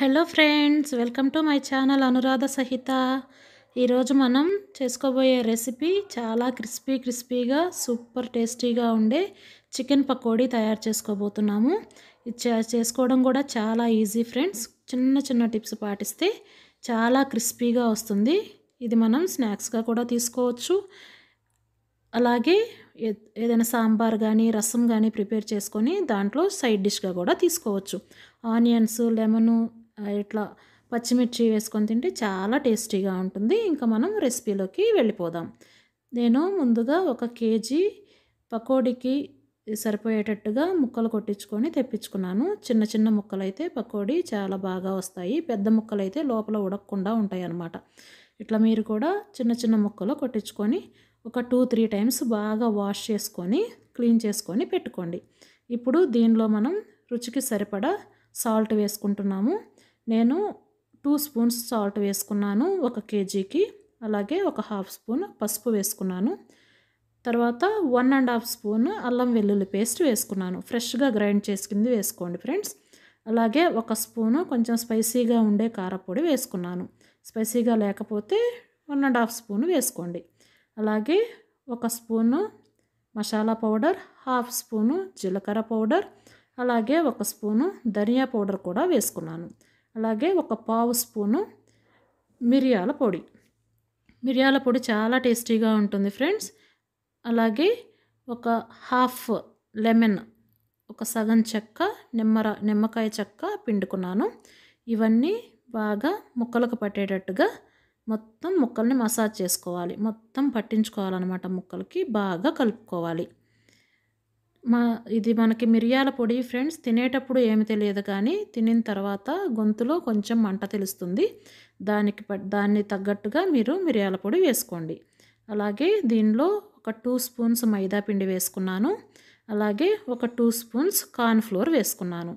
hello friends welcome to my channel Anuradha Sahita ఈరోజు మనం చేసుకోబోయే రెసిపీ చాలా క్రిస్పీ క్రిస్పీగా సూపర్ టేస్టీగా ఉండే చికెన్ పకోడీ తయారు చేసుకోబోతున్నాము ఇది చేసుకోవడం కూడా చాలా ఈజీ ఫ్రెండ్స్ చిన్న చిన్న టిప్స్ పాటిస్తే చాలా క్రిస్పీగా వస్తుంది ఇది మనం స్నాక్స్గా కూడా తీసుకోవచ్చు అలాగే ఏదైనా సాంబార్ కానీ రసం కానీ ప్రిపేర్ చేసుకొని దాంట్లో సైడ్ డిష్గా కూడా తీసుకోవచ్చు ఆనియన్స్ లెమను ఇట్లా పచ్చిమిర్చి వేసుకొని తింటే చాలా టేస్టీగా ఉంటుంది ఇంకా మనం రెసిపీలోకి వెళ్ళిపోదాం నేను ముందుగా ఒక కేజీ పకోడీకి సరిపోయేటట్టుగా ముక్కలు కొట్టించుకొని తెప్పించుకున్నాను చిన్న చిన్న ముక్కలు అయితే పకోడీ చాలా బాగా వస్తాయి పెద్ద ముక్కలు అయితే లోపల ఉడకకుండా ఉంటాయి అన్నమాట ఇట్లా మీరు కూడా చిన్న చిన్న ముక్కలు కొట్టించుకొని ఒక టూ త్రీ టైమ్స్ బాగా వాష్ చేసుకొని క్లీన్ చేసుకొని పెట్టుకోండి ఇప్పుడు దీనిలో మనం రుచికి సరిపడా సాల్ట్ వేసుకుంటున్నాము నేను టూ స్పూన్స్ సాల్ట్ వేసుకున్నాను ఒక కేజీకి అలాగే ఒక హాఫ్ స్పూన్ పసుపు వేసుకున్నాను తర్వాత వన్ అండ్ హాఫ్ స్పూన్ అల్లం వెల్లుల్లి పేస్ట్ వేసుకున్నాను ఫ్రెష్గా గ్రైండ్ చేసుకుంది వేసుకోండి ఫ్రెండ్స్ అలాగే ఒక స్పూను కొంచెం స్పైసీగా ఉండే కారపొడి వేసుకున్నాను స్పైసీగా లేకపోతే వన్ అండ్ హాఫ్ స్పూన్ వేసుకోండి అలాగే ఒక spoon masala powder half spoon జీలకర్ర పౌడర్ అలాగే ఒక స్పూను ధనియా పౌడర్ కూడా వేసుకున్నాను అలాగే ఒక పావు స్పూను మిరియాల పొడి మిరియాల పొడి చాలా టేస్టీగా ఉంటుంది ఫ్రెండ్స్ అలాగే ఒక హాఫ్ లెమన్ ఒక సగం చెక్క నిమ్మర నిమ్మకాయ చెక్క పిండుకున్నాను ఇవన్నీ బాగా ముక్కలకు పట్టేటట్టుగా మొత్తం ముక్కల్ని మసాజ్ చేసుకోవాలి మొత్తం పట్టించుకోవాలన్నమాట ముక్కలకి బాగా కలుపుకోవాలి మా ఇది మనకి మిరియాల పొడి ఫ్రెండ్స్ తినేటప్పుడు ఏమి తెలియదు కానీ తినిన తర్వాత గొంతులో కొంచెం మంట తెలుస్తుంది దానికి దాన్ని తగ్గట్టుగా మీరు మిరియాల పొడి వేసుకోండి అలాగే దీనిలో ఒక టూ స్పూన్స్ మైదా పిండి వేసుకున్నాను అలాగే ఒక టూ స్పూన్స్ కార్న్ ఫ్లోర్ వేసుకున్నాను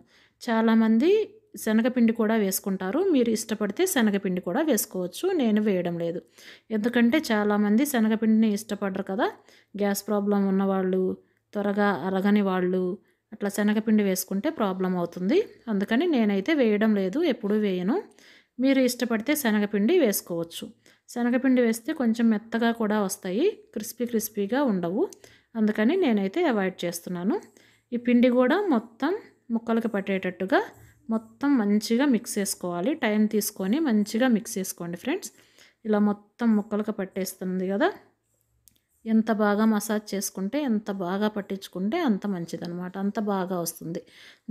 చాలామంది శనగపిండి కూడా వేసుకుంటారు మీరు ఇష్టపడితే శనగపిండి కూడా వేసుకోవచ్చు నేను వేయడం లేదు ఎందుకంటే చాలామంది శనగపిండిని ఇష్టపడరు కదా గ్యాస్ ప్రాబ్లం ఉన్నవాళ్ళు త్వరగా అరగని వాళ్ళు అట్లా శనగపిండి వేసుకుంటే ప్రాబ్లం అవుతుంది అందుకని నేనైతే వేయడం లేదు ఎప్పుడూ వేయను మీరు ఇష్టపడితే శనగపిండి వేసుకోవచ్చు శనగపిండి వేస్తే కొంచెం మెత్తగా కూడా వస్తాయి క్రిస్పీ క్రిస్పీగా ఉండవు అందుకని నేనైతే అవాయిడ్ చేస్తున్నాను ఈ పిండి కూడా మొత్తం ముక్కలకు పట్టేటట్టుగా మొత్తం మంచిగా మిక్స్ చేసుకోవాలి టైం తీసుకొని మంచిగా మిక్స్ చేసుకోండి ఫ్రెండ్స్ ఇలా మొత్తం ముక్కలకు పట్టేస్తుంది కదా ఎంత బాగా మసాజ్ చేసుకుంటే ఎంత బాగా పట్టించుకుంటే అంత మంచిదనమాట అంత బాగా వస్తుంది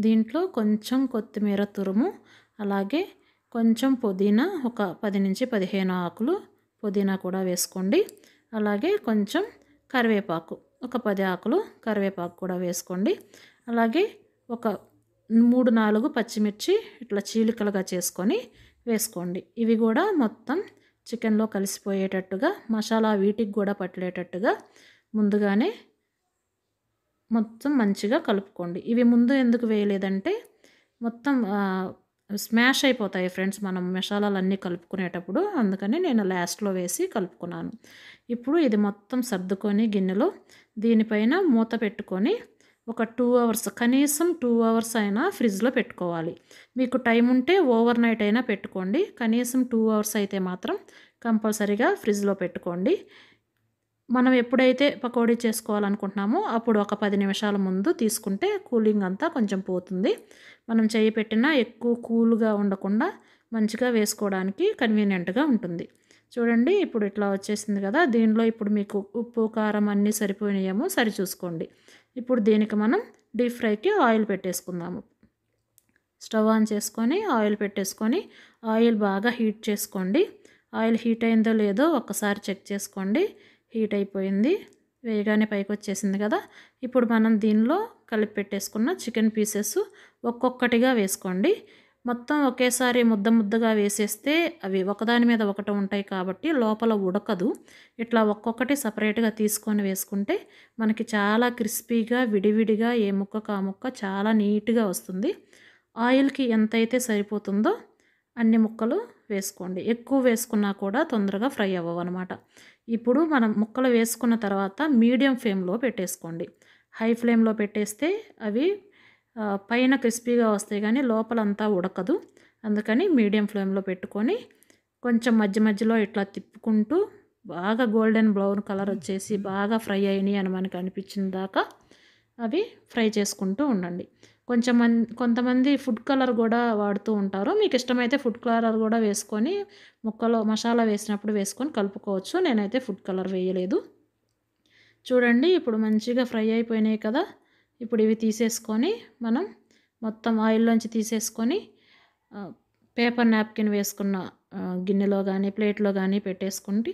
దీంట్లో కొంచెం కొత్తిమీర తురుము అలాగే కొంచెం పుదీనా ఒక పది నుంచి పదిహేను ఆకులు పుదీనా కూడా వేసుకోండి అలాగే కొంచెం కరివేపాకు ఒక పది ఆకులు కరివేపాకు కూడా వేసుకోండి అలాగే ఒక మూడు నాలుగు పచ్చిమిర్చి ఇట్లా చీలికలుగా చేసుకొని వేసుకోండి ఇవి కూడా మొత్తం చికెన్లో కలిసిపోయేటట్టుగా మసాలా వీటికి కూడా పట్టలేటట్టుగా ముందుగానే మొత్తం మంచిగా కలుపుకోండి ఇవి ముందు ఎందుకు వేయలేదంటే మొత్తం స్మాష్ అయిపోతాయి ఫ్రెండ్స్ మనం మసాలాలన్నీ కలుపుకునేటప్పుడు అందుకని నేను లాస్ట్లో వేసి కలుపుకున్నాను ఇప్పుడు ఇది మొత్తం సర్దుకొని గిన్నెలో దీనిపైన మూత పెట్టుకొని ఒక టూ అవర్స్ కనీసం టూ అవర్స్ అయినా ఫ్రిడ్జ్లో పెట్టుకోవాలి మీకు టైం ఉంటే ఓవర్ నైట్ అయినా పెట్టుకోండి కనీసం టూ అవర్స్ అయితే మాత్రం కంపల్సరీగా ఫ్రిడ్జ్లో పెట్టుకోండి మనం ఎప్పుడైతే పకోడీ చేసుకోవాలనుకుంటున్నామో అప్పుడు ఒక పది నిమిషాల ముందు తీసుకుంటే కూలింగ్ అంతా కొంచెం పోతుంది మనం చేయి పెట్టినా ఎక్కువ కూల్గా ఉండకుండా మంచిగా వేసుకోవడానికి కన్వీనియంట్గా ఉంటుంది చూడండి ఇప్పుడు ఇట్లా వచ్చేసింది కదా దీనిలో ఇప్పుడు మీకు ఉప్పు కారం అన్నీ సరిపోయినాయేమో సరి చూసుకోండి ఇప్పుడు దీనికి మనం డీప్ ఫ్రైకి ఆయిల్ పెట్టేసుకుందాము స్టవ్ ఆన్ చేసుకొని ఆయిల్ పెట్టేసుకొని ఆయిల్ బాగా హీట్ చేసుకోండి ఆయిల్ హీట్ అయిందో లేదో ఒక్కసారి చెక్ చేసుకోండి హీట్ అయిపోయింది వేయగానే పైకి వచ్చేసింది కదా ఇప్పుడు మనం దీనిలో కలిపి పెట్టేసుకున్న చికెన్ పీసెస్ ఒక్కొక్కటిగా వేసుకోండి మొత్తం ఒకేసారి ముద్ద ముద్దగా వేసేస్తే అవి ఒకదాని మీద ఒకటి ఉంటాయి కాబట్టి లోపల ఉడకదు ఇట్లా ఒక్కొక్కటి సపరేట్గా తీసుకొని వేసుకుంటే మనకి చాలా క్రిస్పీగా విడివిడిగా ఏ ముక్క ఆ ముక్క చాలా నీట్గా వస్తుంది ఆయిల్కి ఎంతైతే సరిపోతుందో అన్ని ముక్కలు వేసుకోండి ఎక్కువ వేసుకున్నా కూడా తొందరగా ఫ్రై అవ్వవు అనమాట ఇప్పుడు మనం ముక్కలు వేసుకున్న తర్వాత మీడియం ఫ్లేమ్లో పెట్టేసుకోండి హై ఫ్లేమ్లో పెట్టేస్తే అవి పైన క్రిస్పీగా వస్తాయి కానీ లోపలంతా ఉడకదు అందుకని మీడియం ఫ్లేమ్లో పెట్టుకొని కొంచెం మధ్య మధ్యలో ఇట్లా తిప్పుకుంటూ బాగా గోల్డెన్ బ్రౌన్ కలర్ వచ్చేసి బాగా ఫ్రై అయినాయి అని మనకు అనిపించిన దాకా అవి ఫ్రై చేసుకుంటూ ఉండండి కొంచెం కొంతమంది ఫుడ్ కలర్ కూడా వాడుతూ ఉంటారు మీకు ఇష్టమైతే ఫుడ్ కలర్ కూడా వేసుకొని ముక్కలో మసాలా వేసినప్పుడు వేసుకొని కలుపుకోవచ్చు నేనైతే ఫుడ్ కలర్ వేయలేదు చూడండి ఇప్పుడు మంచిగా ఫ్రై అయిపోయినాయి కదా ఇప్పుడు ఇవి తీసేసుకొని మనం మొత్తం ఆయిల్లోంచి తీసేసుకొని పేపర్ నాప్కిన్ వేసుకున్న గిన్నెలో కానీ ప్లేట్లో కానీ పెట్టేసుకుంటే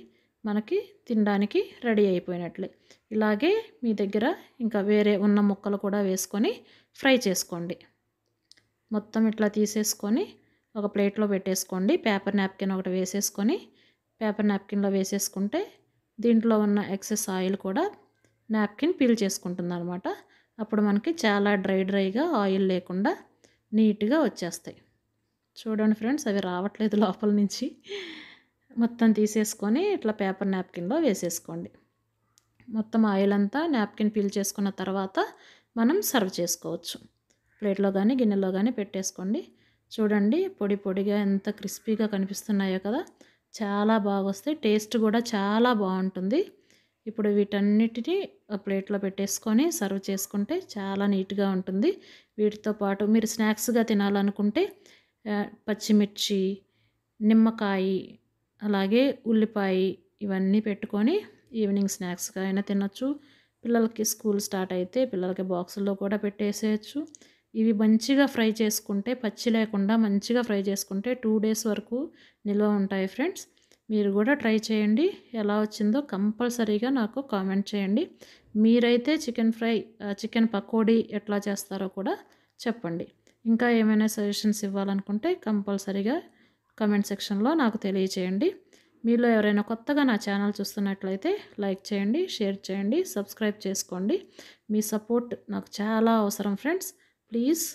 మనకి తినడానికి రెడీ అయిపోయినట్లే ఇలాగే మీ దగ్గర ఇంకా వేరే ఉన్న ముక్కలు కూడా వేసుకొని ఫ్రై చేసుకోండి మొత్తం ఇట్లా తీసేసుకొని ఒక ప్లేట్లో పెట్టేసుకోండి పేపర్ నాప్కిన్ ఒకటి వేసేసుకొని పేపర్ నాప్కిన్లో వేసేసుకుంటే దీంట్లో ఉన్న ఎక్సెస్ ఆయిల్ కూడా నాప్కిన్ పీల్ చేసుకుంటుంది అనమాట అప్పుడు మనకి చాలా డ్రై డ్రైగా ఆయిల్ లేకుండా నీట్గా వచ్చేస్తాయి చూడండి ఫ్రెండ్స్ అవి రావట్లేదు లోపల నుంచి మొత్తం తీసేసుకొని ఇట్లా పేపర్ నాప్కిన్లో వేసేసుకోండి మొత్తం ఆయిల్ అంతా నాప్కిన్ పీల్ చేసుకున్న తర్వాత మనం సర్వ్ చేసుకోవచ్చు ప్లేట్లో కానీ గిన్నెలో కానీ పెట్టేసుకోండి చూడండి పొడి పొడిగా ఎంత క్రిస్పీగా కనిపిస్తున్నాయో కదా చాలా బాగా వస్తాయి టేస్ట్ కూడా చాలా బాగుంటుంది ఇప్పుడు వీటన్నిటినీ ప్లేట్లో పెట్టేసుకొని సర్వ్ చేసుకుంటే చాలా నీట్గా ఉంటుంది వీటితో పాటు మీరు స్నాక్స్గా తినాలనుకుంటే పచ్చిమిర్చి నిమ్మకాయ అలాగే ఉల్లిపాయ ఇవన్నీ పెట్టుకొని ఈవినింగ్ స్నాక్స్గా అయినా తినచ్చు పిల్లలకి స్కూల్ స్టార్ట్ అయితే పిల్లలకి బాక్సుల్లో కూడా పెట్టేసేయచ్చు ఇవి మంచిగా ఫ్రై చేసుకుంటే పచ్చి లేకుండా మంచిగా ఫ్రై చేసుకుంటే టూ డేస్ వరకు నిల్వ ఉంటాయి ఫ్రెండ్స్ మీరు కూడా ట్రై చేయండి ఎలా వచ్చిందో కంపల్సరీగా నాకు కామెంట్ చేయండి మీరైతే చికెన్ ఫ్రై చికెన్ పకోడీ ఎట్లా చేస్తారో కూడా చెప్పండి ఇంకా ఏమైనా సజెషన్స్ ఇవ్వాలనుకుంటే కంపల్సరీగా కమెంట్ సెక్షన్లో నాకు తెలియచేయండి మీలో ఎవరైనా కొత్తగా నా ఛానల్ చూస్తున్నట్లయితే లైక్ చేయండి షేర్ చేయండి సబ్స్క్రైబ్ చేసుకోండి మీ సపోర్ట్ నాకు చాలా అవసరం ఫ్రెండ్స్ ప్లీజ్